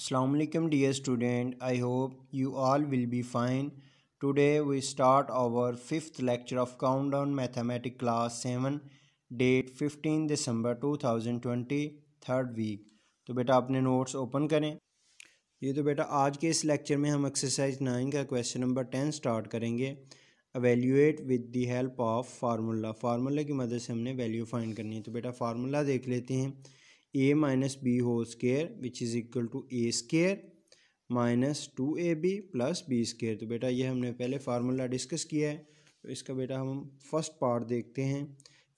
Assalamualaikum dear student I hope you all will be fine today we start our fifth lecture of countdown mathematics class 7 date 15 December 2020 third week to beta apne notes open kare ye to beta aaj ke is lecture mein hum exercise 9 ka question number 10 start karenge evaluate with the help of formula formula ki madad se humne value find karni hai to beta formula dekh lete hain A minus B whole square which is equal to A square minus two A B plus B square तो बेटा ये हमने पहले formula discuss किया है तो इसका बेटा हम फर्स्ट पार्ट देखते हैं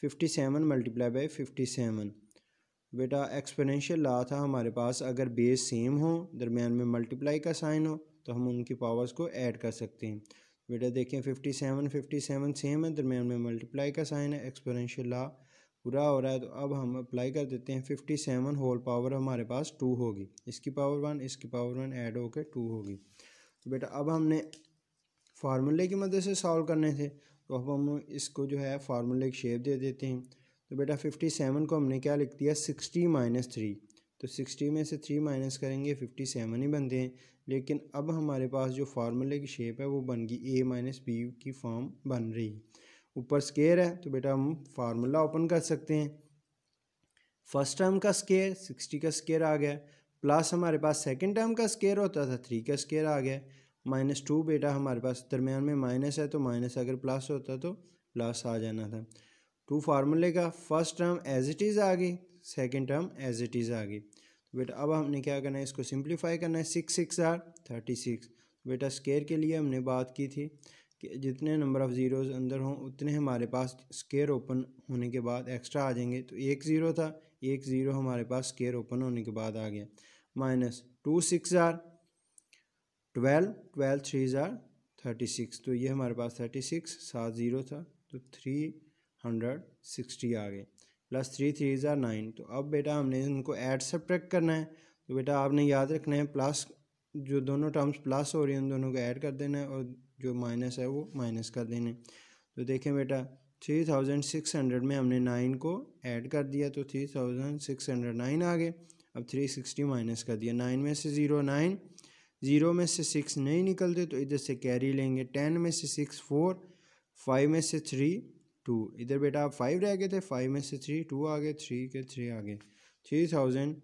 fifty seven multiply by fifty seven बेटा एक्सपोनेंशियल ला था हमारे पास अगर बेस सेम हो दरमियान में मल्टीप्लाई का साइन हो तो हम उनकी पावर्स को ऐड कर सकते हैं तो बेटा देखें fifty seven fifty seven same है दरमियान में मल्टीप्लाई का साइन है एक्सपोनेंशियल ला पूरा हो रहा है तो अब हम अप्लाई कर देते हैं फिफ्टी सेवन होल पावर हमारे पास टू होगी इसकी पावर वन इसकी पावर वन ऐड होकर टू होगी तो बेटा अब हमने फार्मूले की मदद से सॉल्व करने थे तो अब हम इसको जो है फार्मूले की शेप दे देते हैं तो बेटा फिफ्टी सेवन को हमने क्या लिख दिया सिक्सटी माइनस थ्री तो सिक्सटी में से थ्री माइनस करेंगे फिफ्टी सेवन ही बनते हैं लेकिन अब हमारे पास जो फार्मूले की शेप है वो बन गई ए माइनस बी की फॉर्म बन रही ऊपर स्केयर है तो बेटा हम फार्मूला ओपन कर सकते हैं फर्स्ट टर्म का स्केयर सिक्सटी का स्केयर आ गया प्लस हमारे पास सेकेंड टर्म का स्केयर होता था थ्री का स्केयर आ गया माइनस टू बेटा हमारे पास दरमियान में माइनस है तो माइनस अगर प्लस होता तो प्लस आ जाना था टू फार्मूले का first term as it is आ गई second term as it is आ गई तो बेटा अब हमने क्या करना है इसको सिंप्लीफाई करना है six six are thirty six बेटा स्केयर के लिए हमने बात की थी कि जितने नंबर ऑफ़ ज़ीरोज़ अंदर हों उतने हमारे पास स्केयर ओपन होने के बाद एक्स्ट्रा आ जाएंगे तो एक ज़ीरो था एक ज़ीरो हमारे पास स्केयर ओपन होने के बाद आ गया minus two six are twelve twelve three ज़ार थर्टी सिक्स तो ये हमारे पास थर्टी सिक्स सात ज़ीरो था तो थ्री हंड्रेड सिक्सटी आ गए प्लस थ्री थ्री ज़ार नाइन तो अब बेटा हमने इनको ऐड सब्ट्रैक्ट करना है तो बेटा आपने याद रखना है प्लस जो दोनों टर्म्स प्लस हो रही हैं उन दोनों को ऐड कर देना है और जो माइनस है वो माइनस कर देने तो देखें बेटा थ्री थाउजेंड सिक्स हंड्रेड में हमने नाइन को ऐड कर दिया तो three thousand six hundred nine आ गए अब थ्री सिक्सटी माइनस कर दिया नाइन में से ज़ीरो नाइन ज़ीरो में से सिक्स नहीं निकलते तो इधर से कैरी लेंगे टेन में से सिक्स फोर फाइव में से थ्री टू इधर बेटा आप फाइव रह गए थे फाइव में से थ्री टू आ गए थ्री के थ्री आ गए three thousand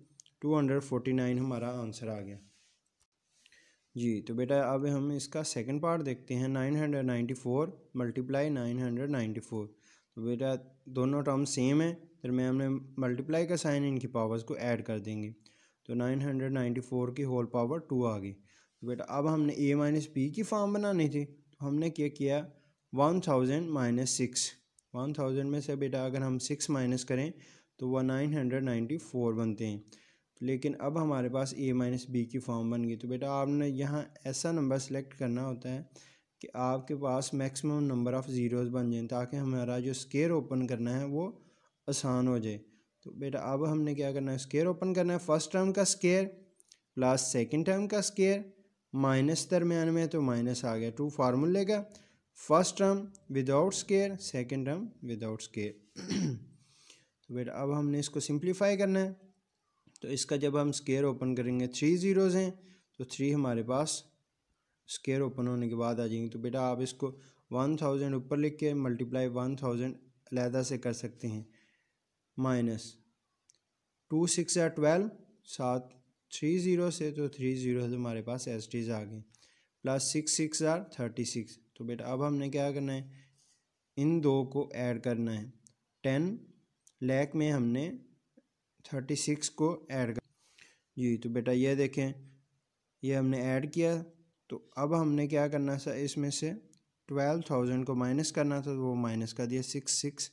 two hundred forty nine हमारा आंसर आ गया जी तो बेटा अब हम इसका सेकंड पार्ट देखते हैं nine hundred ninety four multiply nine hundred ninety four तो बेटा दोनों टर्म सेम है फिर मैं हमने मल्टीप्लाई का साइन इनकी पावर्स को ऐड कर देंगे तो नाइन हंड्रेड नाइन्टी फोर की होल पावर टू आ गई तो बेटा अब हमने ए माइनस बी की फॉर्म बनानी थी तो हमने क्या किया one thousand minus six one thousand में से बेटा अगर हम सिक्स माइनस करें तो वह नाइन हंड्रेड नाइन्टी फोर बनते हैं लेकिन अब हमारे पास ए माइनस बी की फॉर्म बन गई तो बेटा आपने यहाँ ऐसा नंबर सेलेक्ट करना होता है कि आपके पास मैक्सिमम नंबर ऑफ़ ज़ीरोज़ बन जाए ताकि हमारा जो स्केयर ओपन करना है वो आसान हो जाए तो बेटा अब हमने क्या करना है स्केयर ओपन करना है फर्स्ट टर्म का स्केयर प्लस सेकेंड टर्म का स्केयर माइनस दरमियान में तो माइनस आ गया टू फार्मूले का first term without square second term without square तो बेटा अब हमने इसको सिंप्लीफाई करना है तो इसका जब हम स्केयर ओपन करेंगे थ्री ज़ीरोज़ हैं तो थ्री हमारे पास स्केयर ओपन होने के बाद आ जाएंगे तो बेटा आप इसको वन थाउजेंड ऊपर लिख के मल्टीप्लाई वन थाउजेंड अलहदा से कर सकते हैं माइनस टू सिक्स या ट्वेल्व सात थ्री ज़ीरो से तो थ्री ज़ीरो हमारे पास एस डीज आ गए plus six six are thirty six तो बेटा अब हमने क्या करना है इन दो को ऐड करना है टेन लैक में हमने थर्टी सिक्स को ऐड कर जी तो बेटा ये देखें ये हमने ऐड किया तो अब हमने क्या करना था इसमें से ट्वेल्व थाउजेंड को माइनस करना था तो वो माइनस कर दिया सिक्स सिक्स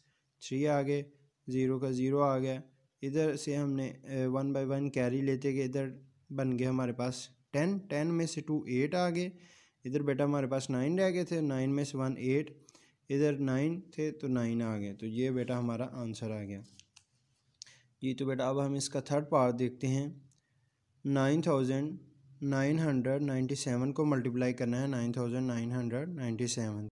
थ्री आ गए ज़ीरो का ज़ीरो आ गया इधर से हमने वन बाय वन कैरी लेते गए इधर बन गए हमारे पास टेन टेन में से टू एट आ गए इधर बेटा हमारे पास नाइन रह गए थे नाइन में से वन एट इधर नाइन थे तो नाइन आ गए तो ये बेटा हमारा आंसर आ गया जी तो बेटा अब हम इसका थर्ड पार्ट देखते हैं nine thousand nine hundred ninety seven को मल्टीप्लाई करना है nine thousand nine hundred ninety seven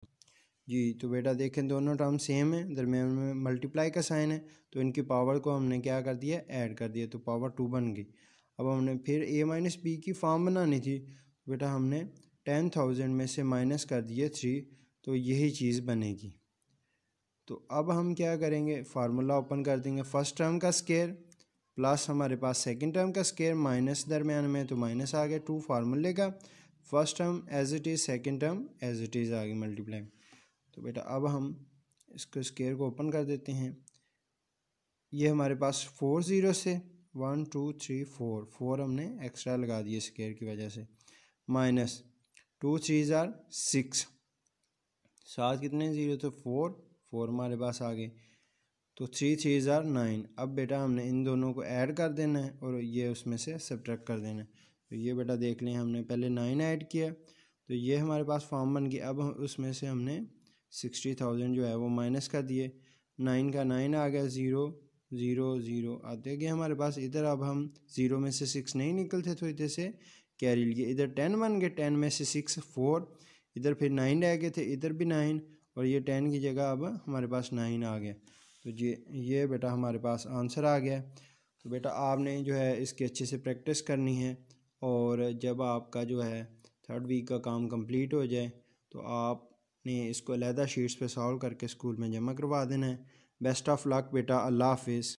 जी तो बेटा देखें दोनों टर्म सेम है दरमियान में मल्टीप्लाई का साइन है तो इनकी पावर को हमने क्या कर दिया ऐड कर दिया तो पावर टू बन गई अब हमने फिर ए माइनस बी की फॉर्म बनानी थी तो बेटा हमने टेन थाउजेंड में से माइनस कर दिया थ्री तो यही चीज़ बनेगी तो अब हम क्या करेंगे फार्मूला ओपन कर देंगे फर्स्ट टर्म का स्केयर प्लस हमारे पास सेकंड टर्म का स्केयर माइनस दरमियान में तो माइनस आ गया टू फार्मूले का first term as it is second term as it is आ गई मल्टीप्लाई तो बेटा अब हम इसको स्केयर को ओपन कर देते हैं ये हमारे पास फोर ज़ीरो से one two three four four हमने एक्स्ट्रा लगा दिए स्केयर की वजह से माइनस टू थ्री ज़ार सिक्स सात कितने ज़ीरो थे फोर फोर हमारे पास आ गए तो थ्री थ्री ज़ार नाइन अब बेटा हमने इन दोनों को ऐड कर देना है और ये उसमें से सब्ट्रैक्ट कर देना है तो ये बेटा देख लें हमने पहले नाइन ऐड किया तो ये हमारे पास फॉर्म बन गया अब उसमें से हमने सिक्सटी थाउजेंड जो है वो माइनस कर दिए नाइन का नाइन आ गया ज़ीरो ज़ीरो ज़ीरो आते गए हमारे पास इधर अब हम ज़ीरो में से सिक्स नहीं निकलते थे तो इधर से कैरी लिए इधर टेन बन गए टेन में से सिक्स फोर इधर फिर नाइन रह गए थे इधर भी नाइन और ये टेन की जगह अब हमारे पास नाइन आ गया तो ये ये बेटा हमारे पास आंसर आ गया तो बेटा आपने जो है इसकी अच्छे से प्रैक्टिस करनी है और जब आपका जो है थर्ड वीक का काम कंप्लीट हो जाए तो आपने इसको अलहदा शीट्स पे सॉल्व करके स्कूल में जमा करवा देना है बेस्ट ऑफ लक बेटा अल्लाह हाफिज़